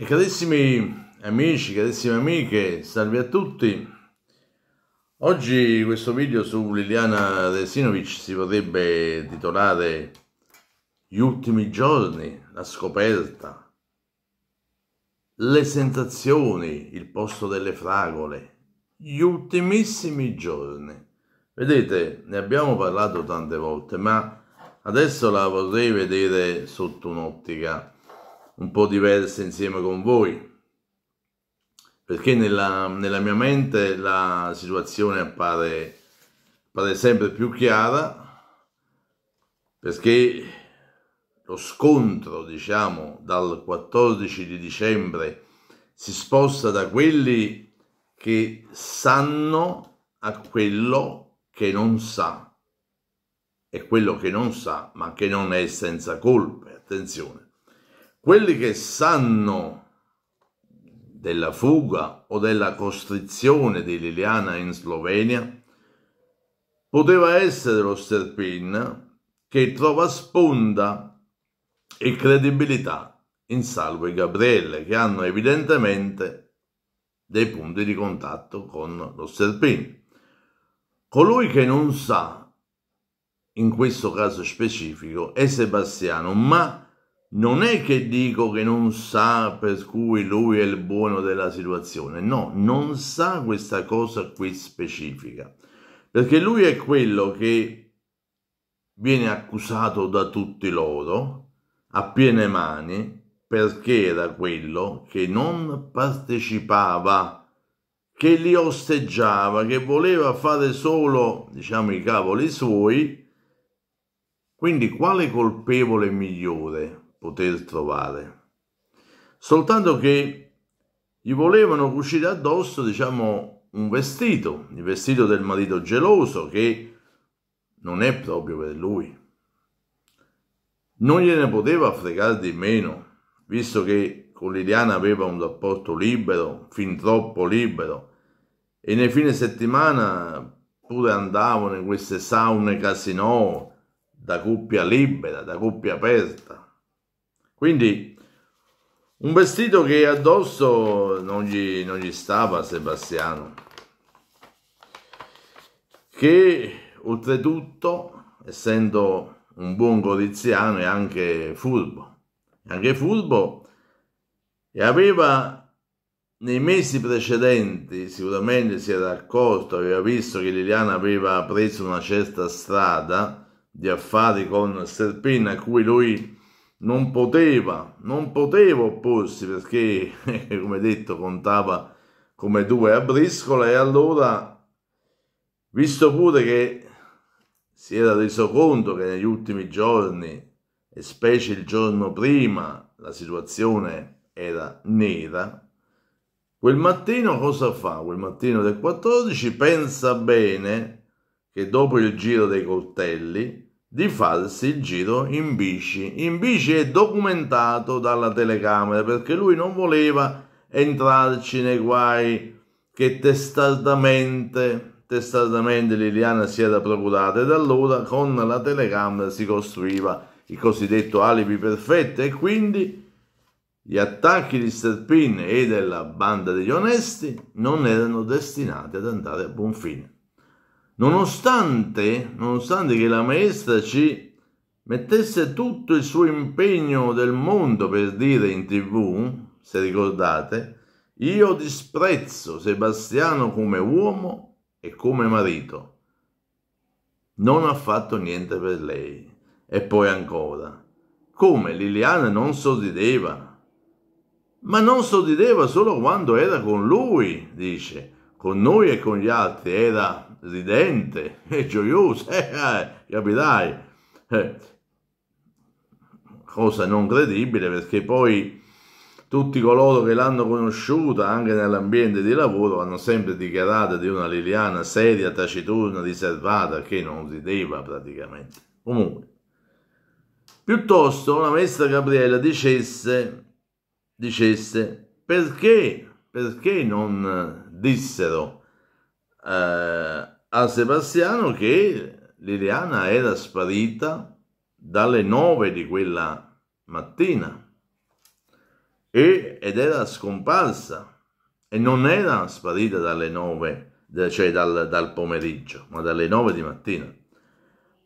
E carissimi amici, carissime amiche, salve a tutti. Oggi questo video su Liliana Resinovic si potrebbe titolare Gli ultimi giorni, la scoperta, le sensazioni, il posto delle fragole, gli ultimissimi giorni. Vedete, ne abbiamo parlato tante volte, ma adesso la vorrei vedere sotto un'ottica un po' diverse insieme con voi, perché nella, nella mia mente la situazione appare, appare sempre più chiara, perché lo scontro, diciamo, dal 14 di dicembre si sposta da quelli che sanno a quello che non sa e quello che non sa ma che non è senza colpe, attenzione. Quelli che sanno della fuga o della costrizione di Liliana in Slovenia, poteva essere lo Sterpin che trova sponda e credibilità in Salvo e Gabriele, che hanno evidentemente dei punti di contatto con lo Sterpin. Colui che non sa, in questo caso specifico, è Sebastiano, ma non è che dico che non sa per cui lui è il buono della situazione, no, non sa questa cosa qui specifica, perché lui è quello che viene accusato da tutti loro a piene mani perché era quello che non partecipava, che li osteggiava, che voleva fare solo, diciamo, i cavoli suoi. Quindi quale colpevole migliore poter trovare. Soltanto che gli volevano cucire addosso, diciamo, un vestito, il vestito del marito geloso che non è proprio per lui. Non gliene poteva fregare di meno, visto che con Liliana aveva un rapporto libero, fin troppo libero, e nei fine settimana pure andavano in queste saune casino da coppia libera, da coppia aperta. Quindi un vestito che addosso non gli, non gli stava Sebastiano, che oltretutto, essendo un buon goliziano e anche furbo, anche furbo e aveva nei mesi precedenti sicuramente si era accorto, aveva visto che Liliana aveva preso una certa strada di affari con Serpina a cui lui non poteva, non poteva opporsi perché, come detto, contava come due a briscola e allora, visto pure che si era reso conto che negli ultimi giorni, e specie il giorno prima, la situazione era nera, quel mattino cosa fa? Quel mattino del 14 pensa bene che dopo il giro dei coltelli, di farsi il giro in bici. In bici è documentato dalla telecamera perché lui non voleva entrarci nei guai che testardamente, testardamente Liliana si era procurata e da allora con la telecamera si costruiva il cosiddetto alibi perfetto e quindi gli attacchi di Sterpin e della banda degli onesti non erano destinati ad andare a buon fine. Nonostante, nonostante che la maestra ci mettesse tutto il suo impegno del mondo per dire in tv, se ricordate, io disprezzo Sebastiano come uomo e come marito. Non ha fatto niente per lei. E poi ancora, come Liliana non sorrideva. Ma non sorrideva solo quando era con lui, dice. Con noi e con gli altri era ridente e gioioso, eh, eh, capirai? Eh. Cosa non credibile perché poi tutti coloro che l'hanno conosciuta anche nell'ambiente di lavoro hanno sempre dichiarato di una Liliana seria, taciturna, riservata, che non rideva praticamente. Comunque, piuttosto la maestra Gabriella dicesse, dicesse perché, perché non dissero eh, a Sebastiano che Liliana era sparita dalle nove di quella mattina e, ed era scomparsa e non era sparita dalle nove, cioè dal, dal pomeriggio, ma dalle nove di mattina.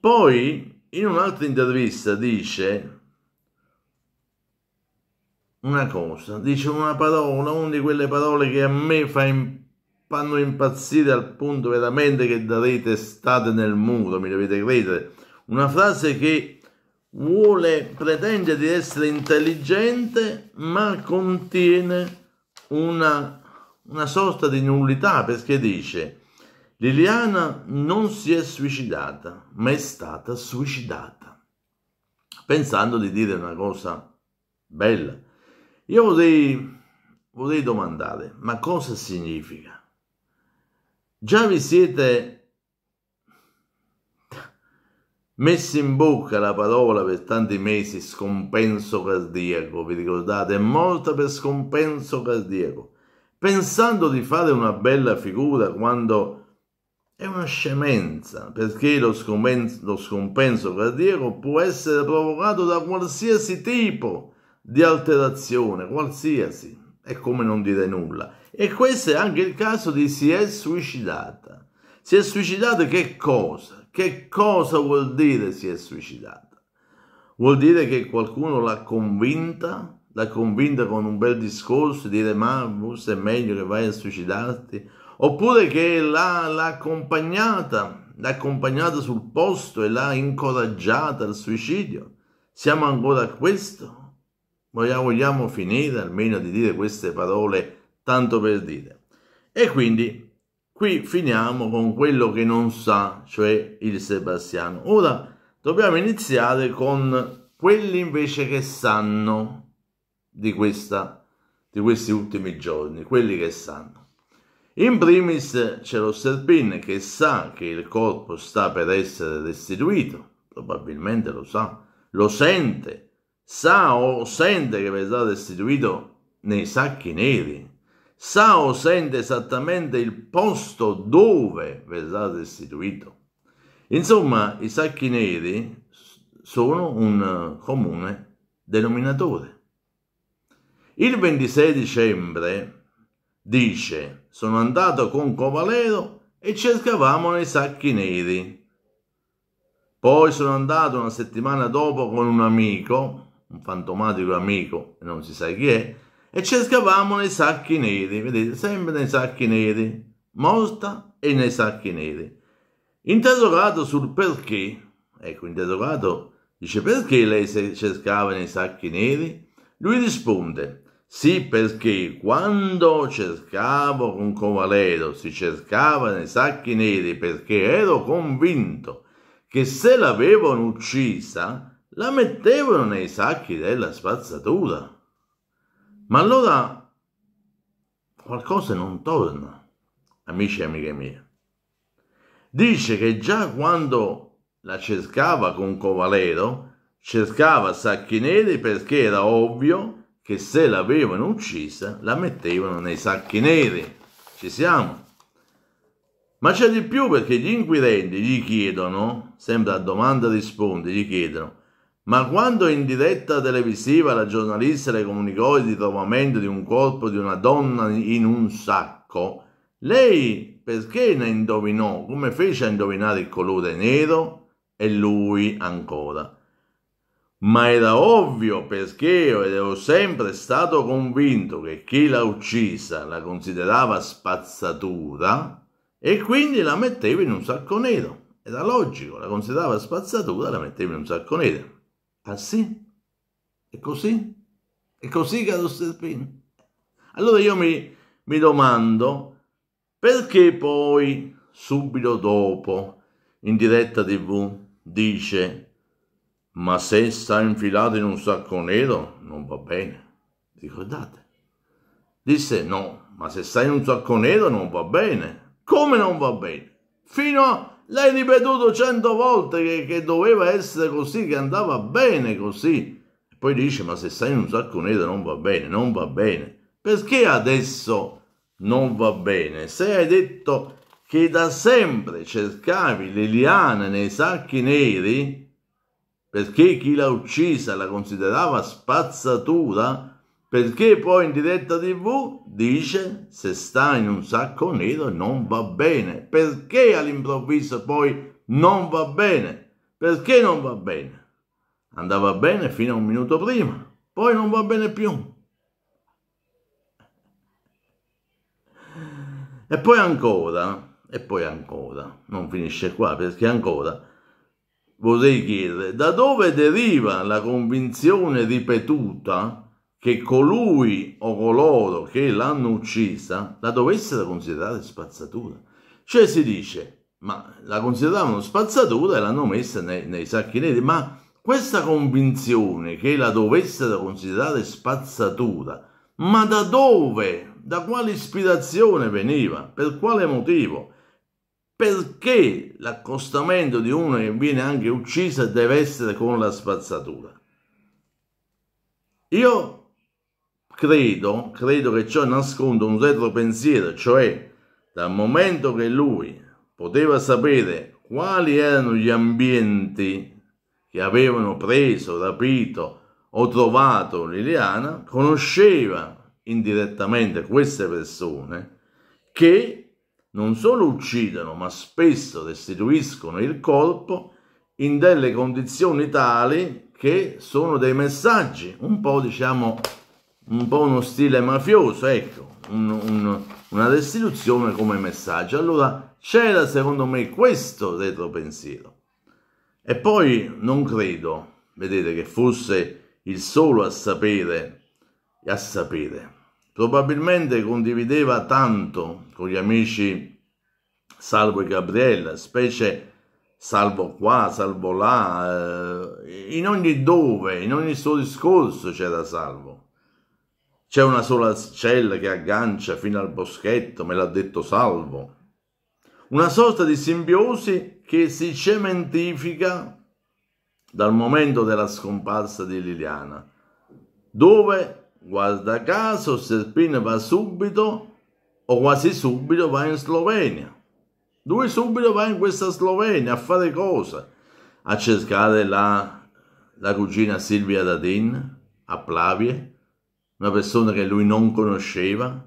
Poi in un'altra intervista dice una cosa, dice una parola, una di quelle parole che a me fa impazzire fanno impazzire al punto veramente che darete state nel muro, mi dovete credere. Una frase che vuole, pretende di essere intelligente, ma contiene una, una sorta di nullità, perché dice Liliana non si è suicidata, ma è stata suicidata, pensando di dire una cosa bella. Io vorrei, vorrei domandare, ma cosa significa? Già vi siete messi in bocca la parola per tanti mesi scompenso cardiaco, vi ricordate? È morta per scompenso cardiaco, pensando di fare una bella figura quando è una scemenza, perché lo scompenso, lo scompenso cardiaco può essere provocato da qualsiasi tipo di alterazione, qualsiasi, è come non dire nulla. E questo è anche il caso di si è suicidata. Si è suicidata che cosa? Che cosa vuol dire si è suicidata? Vuol dire che qualcuno l'ha convinta, l'ha convinta con un bel discorso, dire ma forse è meglio che vai a suicidarti, oppure che l'ha, l'ha accompagnata, l'ha accompagnata sul posto e l'ha incoraggiata al suicidio. Siamo ancora a questo? Vogliamo, vogliamo finire almeno di dire queste parole? tanto per dire. E quindi qui finiamo con quello che non sa, cioè il Sebastiano. Ora dobbiamo iniziare con quelli invece che sanno di, questa, di questi ultimi giorni, quelli che sanno. In primis c'è lo Serpin che sa che il corpo sta per essere restituito, probabilmente lo sa, lo sente, sa o sente che verrà restituito nei sacchi neri, Sao sente esattamente il posto dove verrà restituito. Insomma, i sacchi neri sono un eh, comune denominatore. Il 26 dicembre dice, sono andato con Covalero e cercavamo nei sacchi neri. Poi sono andato una settimana dopo con un amico, un fantomatico amico, non si sa chi è, e ci scavamo nei sacchi neri, vedete, sempre nei sacchi neri, morta e nei sacchi neri. Interrogato sul perché, ecco, interrogato, dice perché lei si cercava nei sacchi neri? Lui risponde, sì perché quando cercavo con Covalero si cercava nei sacchi neri perché ero convinto che se l'avevano uccisa la mettevano nei sacchi della spazzatura. Ma allora qualcosa non torna, amici e amiche mie. Dice che già quando la cercava con Covalero, cercava sacchi neri perché era ovvio che se l'avevano uccisa la mettevano nei sacchi neri. Ci siamo. Ma c'è di più perché gli inquirenti gli chiedono, sempre a domanda risponde, gli chiedono ma quando in diretta televisiva la giornalista le comunicò il ritrovamento di un corpo di una donna in un sacco, lei perché ne indovinò? Come fece a indovinare il colore nero? E lui ancora. Ma era ovvio perché io ero sempre stato convinto che chi l'ha uccisa la considerava spazzatura e quindi la metteva in un sacco nero. Era logico, la considerava spazzatura, e la metteva in un sacco nero. Ah sì? È così? È così che lo serpino? Allora io mi, mi domando, perché poi, subito dopo, in diretta tv, dice ma se sta infilato in un sacco nero non va bene, ricordate? Disse no, ma se sta in un sacco nero non va bene. Come non va bene? Fino a L'hai ripetuto cento volte che, che, doveva essere così, che andava bene così. E poi dice, ma se sei un sacco nero non va bene, non va bene. Perché adesso non va bene? Se hai detto che da sempre cercavi Liliana nei sacchi neri, perché chi l'ha uccisa la considerava spazzatura, perché poi in diretta tv dice se sta in un sacco nero non va bene. Perché all'improvviso poi non va bene? Perché non va bene? Andava bene fino a un minuto prima, poi non va bene più. E poi ancora, e poi ancora, non finisce qua perché ancora vorrei chiedere da dove deriva la convinzione ripetuta che colui o coloro che l'hanno uccisa la dovessero considerare spazzatura. Cioè si dice, ma la consideravano spazzatura e l'hanno messa nei, nei sacchi neri, ma questa convinzione che la dovessero considerare spazzatura, ma da dove, da quale ispirazione veniva, per quale motivo? Perché l'accostamento di una che viene anche uccisa deve essere con la spazzatura? Io credo, credo che ciò nasconda un retropensiero, cioè dal momento che lui poteva sapere quali erano gli ambienti che avevano preso, rapito o trovato Liliana, conosceva indirettamente queste persone che non solo uccidono, ma spesso restituiscono il corpo in delle condizioni tali che sono dei messaggi un po' diciamo un po' uno stile mafioso, ecco, un, un, una restituzione come messaggio. Allora c'era secondo me questo retro pensiero. E poi non credo, vedete, che fosse il solo a sapere, a sapere. Probabilmente condivideva tanto con gli amici Salvo e Gabriella, specie Salvo qua, Salvo là, eh, in ogni dove, in ogni suo discorso c'era Salvo c'è una sola cella che aggancia fino al boschetto, me l'ha detto Salvo. Una sorta di simbiosi che si cementifica dal momento della scomparsa di Liliana, dove, guarda caso, Serpino va subito o quasi subito va in Slovenia. Lui subito va in questa Slovenia a fare cosa? A cercare la, la cugina Silvia Dadin a Plavie, una persona che lui non conosceva,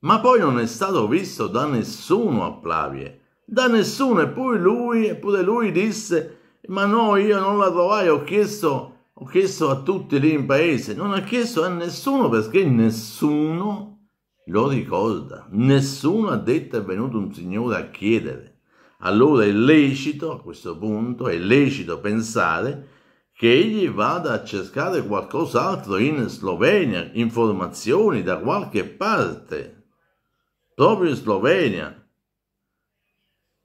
ma poi non è stato visto da nessuno a Plavie, da nessuno, eppure lui, eppure lui disse, ma no, io non la trovai, ho chiesto ho chiesto a tutti lì in paese, non ha chiesto a nessuno perché nessuno lo ricorda, nessuno ha detto è venuto un signore a chiedere. Allora è lecito, a questo punto, è lecito pensare che egli vada a cercare qualcos'altro in Slovenia, informazioni da qualche parte, proprio in Slovenia.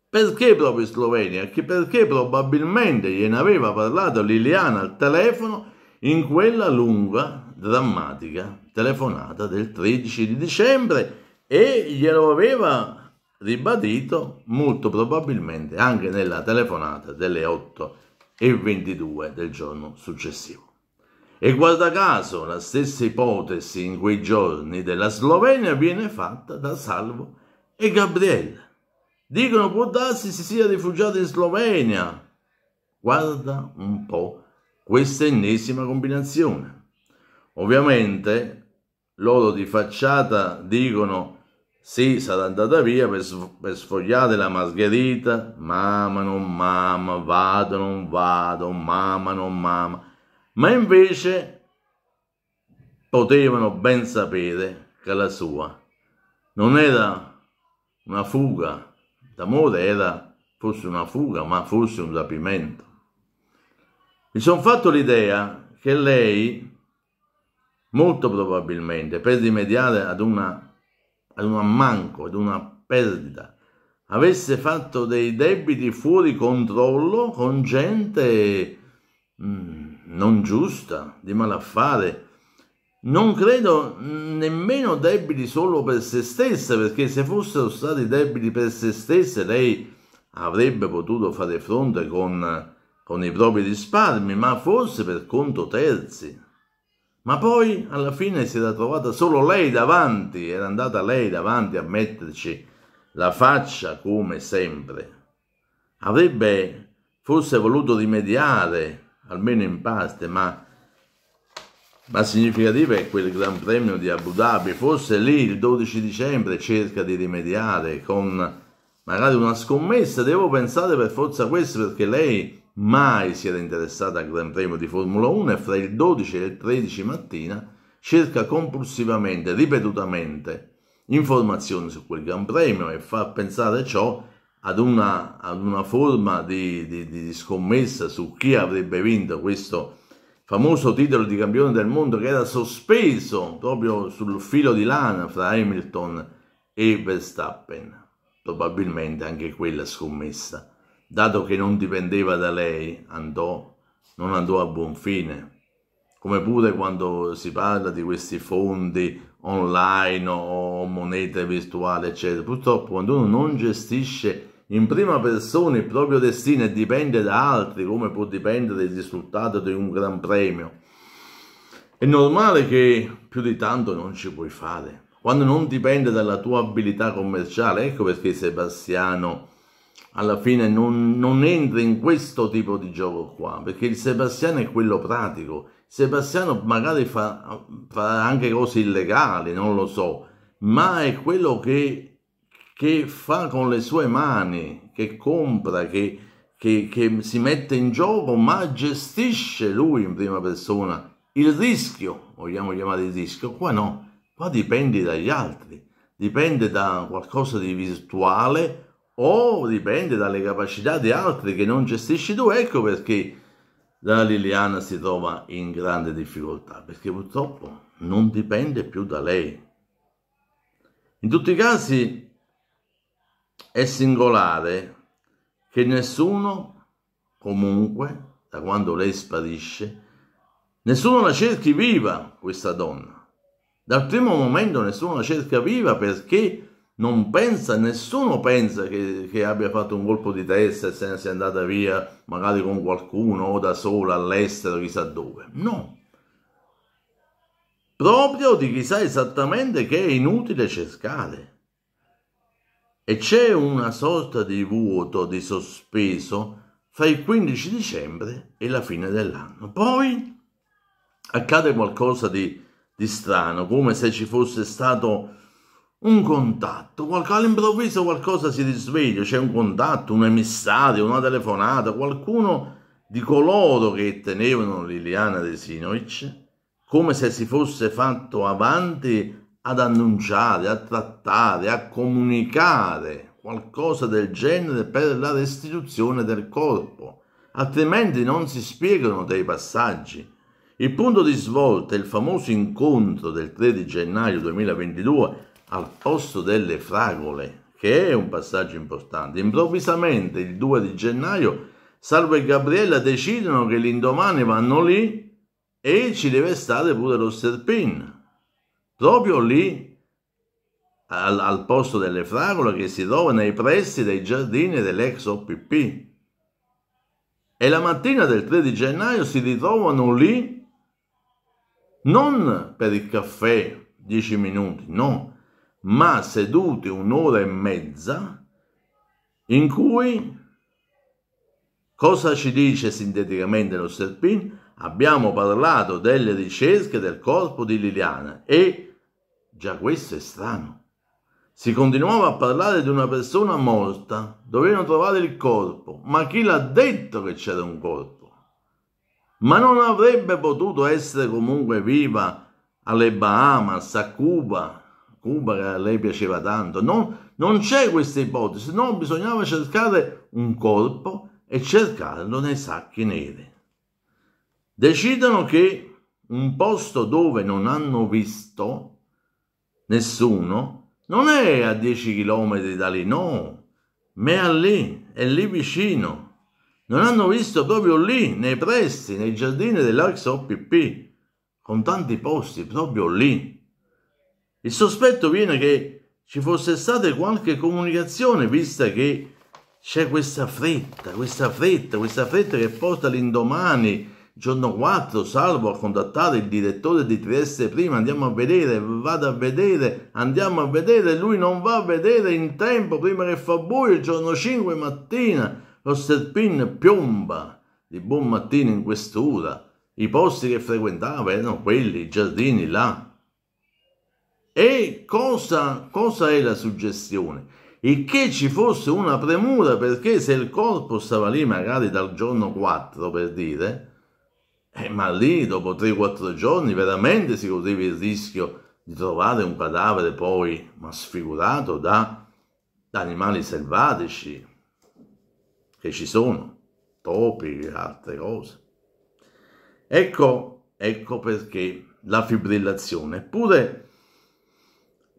Perché proprio in Slovenia? Perché probabilmente gliene aveva parlato Liliana al telefono in quella lunga, drammatica telefonata del 13 di dicembre e glielo aveva ribadito molto probabilmente anche nella telefonata delle 8 e 22 del giorno successivo. E guarda caso, la stessa ipotesi in quei giorni della Slovenia viene fatta da Salvo e Gabriella. Dicono può darsi si sia rifugiato in Slovenia. Guarda un po' questa ennesima combinazione. Ovviamente loro di facciata dicono sì, sarà andata via per, per sfogliare la mascherita. Mamma non mamma, vado non vado, mamma non mamma. Ma invece potevano ben sapere che la sua non era una fuga d'amore, era forse una fuga, ma forse un rapimento. Mi sono fatto l'idea che lei, molto probabilmente, per rimediare ad una ad un ammanco, ad una perdita, avesse fatto dei debiti fuori controllo con gente mm, non giusta, di malaffare. Non credo nemmeno debiti solo per se stessa, perché se fossero stati debiti per se stessa lei avrebbe potuto fare fronte con, con i propri risparmi, ma forse per conto terzi, ma poi alla fine si era trovata solo lei davanti, era andata lei davanti a metterci la faccia come sempre. Avrebbe forse voluto rimediare, almeno in parte, ma, ma significativo è quel Gran Premio di Abu Dhabi. Forse lì il 12 dicembre cerca di rimediare con magari una scommessa. Devo pensare per forza a questo perché lei mai si era interessata al Gran Premio di Formula 1 e fra il 12 e il 13 mattina cerca compulsivamente, ripetutamente, informazioni su quel Gran Premio e fa pensare ciò ad una, ad una forma di, di, di scommessa su chi avrebbe vinto questo famoso titolo di campione del mondo che era sospeso proprio sul filo di lana fra Hamilton e Verstappen. Probabilmente anche quella scommessa dato che non dipendeva da lei, andò, non andò a buon fine. Come pure quando si parla di questi fondi online o monete virtuali, eccetera. Purtroppo quando uno non gestisce in prima persona il proprio destino e dipende da altri, come può dipendere il risultato di un gran premio, è normale che più di tanto non ci puoi fare. Quando non dipende dalla tua abilità commerciale, ecco perché Sebastiano alla fine non, non, entra in questo tipo di gioco qua, perché il Sebastiano è quello pratico. Sebastiano magari fa, fa anche cose illegali, non lo so, ma è quello che, che fa con le sue mani, che compra, che, che, che si mette in gioco, ma gestisce lui in prima persona il rischio, vogliamo chiamare il rischio, qua no, qua dipende dagli altri, dipende da qualcosa di virtuale o dipende dalle capacità di altri che non gestisci tu, ecco perché la Liliana si trova in grande difficoltà, perché purtroppo non dipende più da lei. In tutti i casi è singolare che nessuno, comunque, da quando lei sparisce, nessuno la cerchi viva questa donna. Dal primo momento nessuno la cerca viva perché non pensa, nessuno pensa che, che, abbia fatto un colpo di testa e se ne sia andata via magari con qualcuno o da sola all'estero, chissà dove. No. Proprio di chi sa esattamente che è inutile cercare. E c'è una sorta di vuoto, di sospeso fra il 15 dicembre e la fine dell'anno. Poi accade qualcosa di, di strano, come se ci fosse stato un contatto, all'improvviso qualcosa si risveglia, c'è un contatto, un emissario, una telefonata, qualcuno di coloro che tenevano Liliana Desinovic, come se si fosse fatto avanti ad annunciare, a trattare, a comunicare qualcosa del genere per la restituzione del corpo, altrimenti non si spiegano dei passaggi. Il punto di svolta è il famoso incontro del 3 gennaio 2022 al posto delle fragole, che è un passaggio importante. Improvvisamente il 2 di gennaio Salvo e Gabriella decidono che l'indomani vanno lì e ci deve stare pure lo sterpin, proprio lì al, al posto delle fragole che si trova nei pressi dei giardini dell'ex OPP. E la mattina del 3 di gennaio si ritrovano lì non per il caffè 10 minuti, no, ma sedute un'ora e mezza in cui cosa ci dice sinteticamente lo Serpin? Abbiamo parlato delle ricerche del corpo di Liliana e già questo è strano. Si continuava a parlare di una persona morta, dovevano trovare il corpo, ma chi l'ha detto che c'era un corpo? Ma non avrebbe potuto essere comunque viva alle Bahamas, a Cuba, Cuba che a lei piaceva tanto. Non, non c'è questa ipotesi, no, bisognava cercare un corpo e cercarlo nei sacchi neri. Decidono che un posto dove non hanno visto nessuno non è a 10 chilometri da lì, no, ma è lì, è lì vicino. Non hanno visto proprio lì, nei pressi, nei giardini dell'Ax OPP, con tanti posti proprio lì. Il sospetto viene che ci fosse stata qualche comunicazione, vista che c'è questa fretta, questa fretta, questa fretta che porta l'indomani, giorno 4, salvo a contattare il direttore di Trieste prima, andiamo a vedere, vado a vedere, andiamo a vedere, lui non va a vedere in tempo prima che fa buio, il giorno 5 mattina, lo Serpin piomba di buon mattino in questura, i posti che frequentava erano quelli, i giardini là, e cosa, cosa è la suggestione? E che ci fosse una premura perché se il corpo stava lì magari dal giorno 4 per dire, eh, ma lì dopo 3-4 giorni veramente si correva il rischio di trovare un cadavere poi sfigurato da, da animali selvatici che ci sono, topi e altre cose. Ecco, ecco perché la fibrillazione. Eppure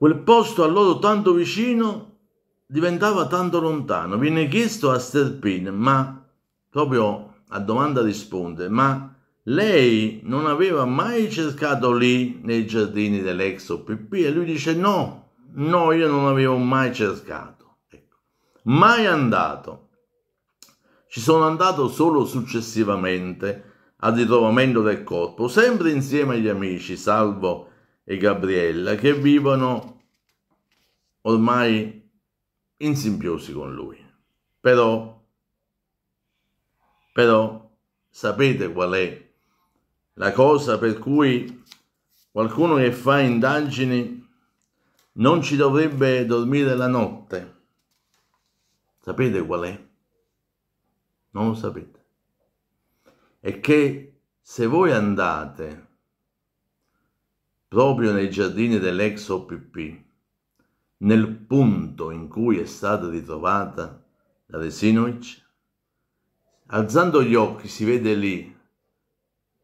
Quel posto a loro tanto vicino diventava tanto lontano. Viene chiesto a Sterpin, ma proprio a domanda risponde, ma lei non aveva mai cercato lì nei giardini dell'ex OPP? E lui dice no, no, io non avevo mai cercato, ecco. mai andato. Ci sono andato solo successivamente al ritrovamento del corpo, sempre insieme agli amici, salvo e Gabriella che vivono ormai in simbiosi con lui. Però, però sapete qual è la cosa per cui qualcuno che fa indagini non ci dovrebbe dormire la notte? Sapete qual è? Non lo sapete. È che se voi andate proprio nei giardini dell'ex OPP, nel punto in cui è stata ritrovata la Resinovic, alzando gli occhi si vede lì,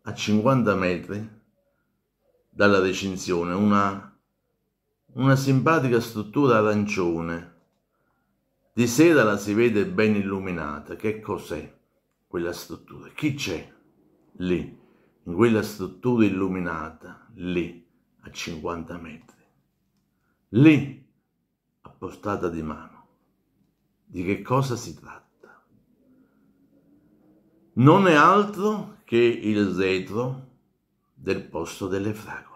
a 50 metri dalla recinzione, una, una simpatica struttura arancione. Di sera la si vede ben illuminata. Che cos'è quella struttura? Chi c'è lì, in quella struttura illuminata, lì? a 50 metri. Lì, a portata di mano. Di che cosa si tratta? Non è altro che il retro del posto delle fragole.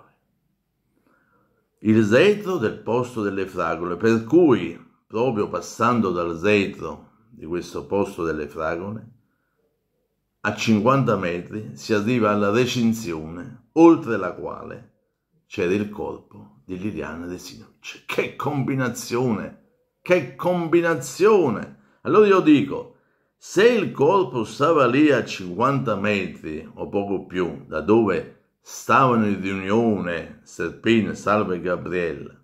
Il retro del posto delle fragole, per cui proprio passando dal retro di questo posto delle fragole, a 50 metri si arriva alla recinzione, oltre la quale c'era il colpo di Liliana De Sinovic. Che combinazione! Che combinazione! Allora io dico, se il colpo stava lì a 50 metri o poco più da dove stavano in riunione Serpino, Salve e Gabriella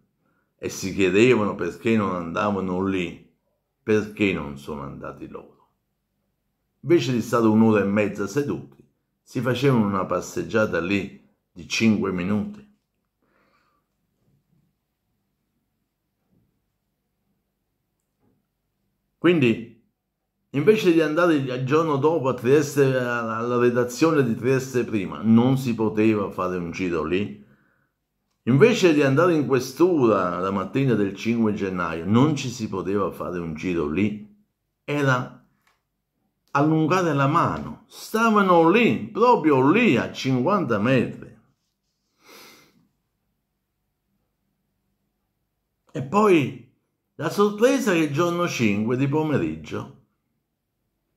e si chiedevano perché non andavano lì, perché non sono andati loro? Invece di stare un'ora e mezza seduti, si facevano una passeggiata lì di 5 minuti Quindi, invece di andare il giorno dopo a Trieste, alla redazione di Trieste prima, non si poteva fare un giro lì. Invece di andare in questura la mattina del 5 gennaio, non ci si poteva fare un giro lì. Era allungare la mano. Stavano lì, proprio lì, a 50 metri. E poi la sorpresa che il giorno 5 di pomeriggio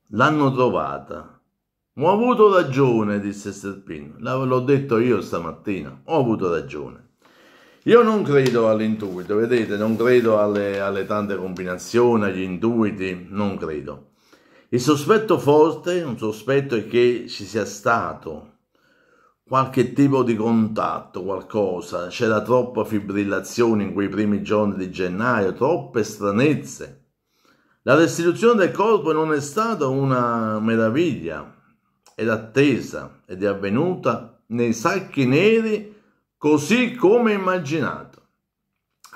l'hanno trovata. Ho avuto ragione, disse Serpino. L'ho detto io stamattina. Ho avuto ragione. Io non credo all'intuito, vedete, non credo alle, alle tante combinazioni, agli intuiti, non credo. Il sospetto forte, un sospetto è che ci sia stato qualche tipo di contatto, qualcosa, c'era troppa fibrillazione in quei primi giorni di gennaio, troppe stranezze. La restituzione del corpo non è stata una meraviglia è attesa ed è avvenuta nei sacchi neri così come immaginato.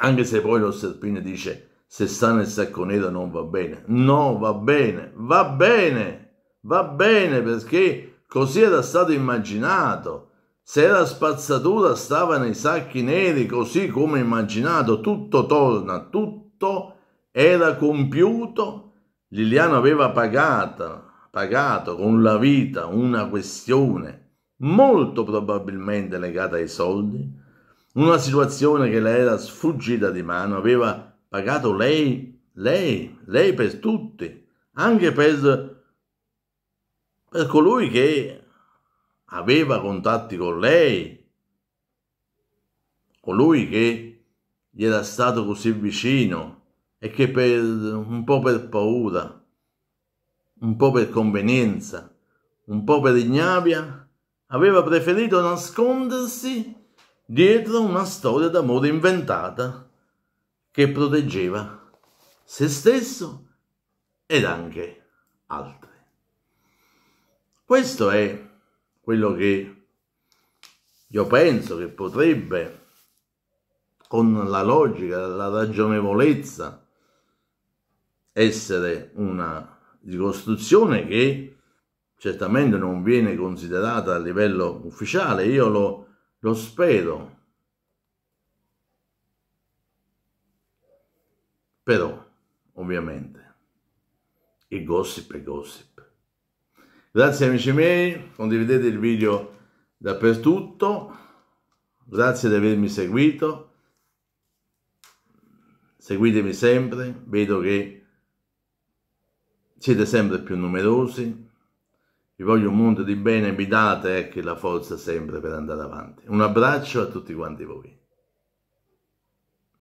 Anche se poi lo serpino dice se sta nel sacco nero non va bene. No, va bene, va bene, va bene perché così era stato immaginato se la spazzatura stava nei sacchi neri, così come immaginato, tutto torna, tutto era compiuto, Liliano aveva pagata, pagato con la vita una questione molto probabilmente legata ai soldi, una situazione che le era sfuggita di mano, aveva pagato lei, lei, lei per tutti, anche per, per colui che aveva contatti con lei? Colui che gli era stato così vicino e che per, un po' per paura, un po' per convenienza, un po' per ignavia, aveva preferito nascondersi dietro una storia d'amore inventata che proteggeva se stesso ed anche altri. Questo è quello che io penso che potrebbe, con la logica, la ragionevolezza, essere una ricostruzione che certamente non viene considerata a livello ufficiale, io lo, lo spero. Però, ovviamente, il gossip è gossip. Grazie amici miei, condividete il video dappertutto, grazie di avermi seguito, seguitemi sempre, vedo che siete sempre più numerosi, vi voglio un mondo di bene, mi date ecco, la forza sempre per andare avanti. Un abbraccio a tutti quanti voi.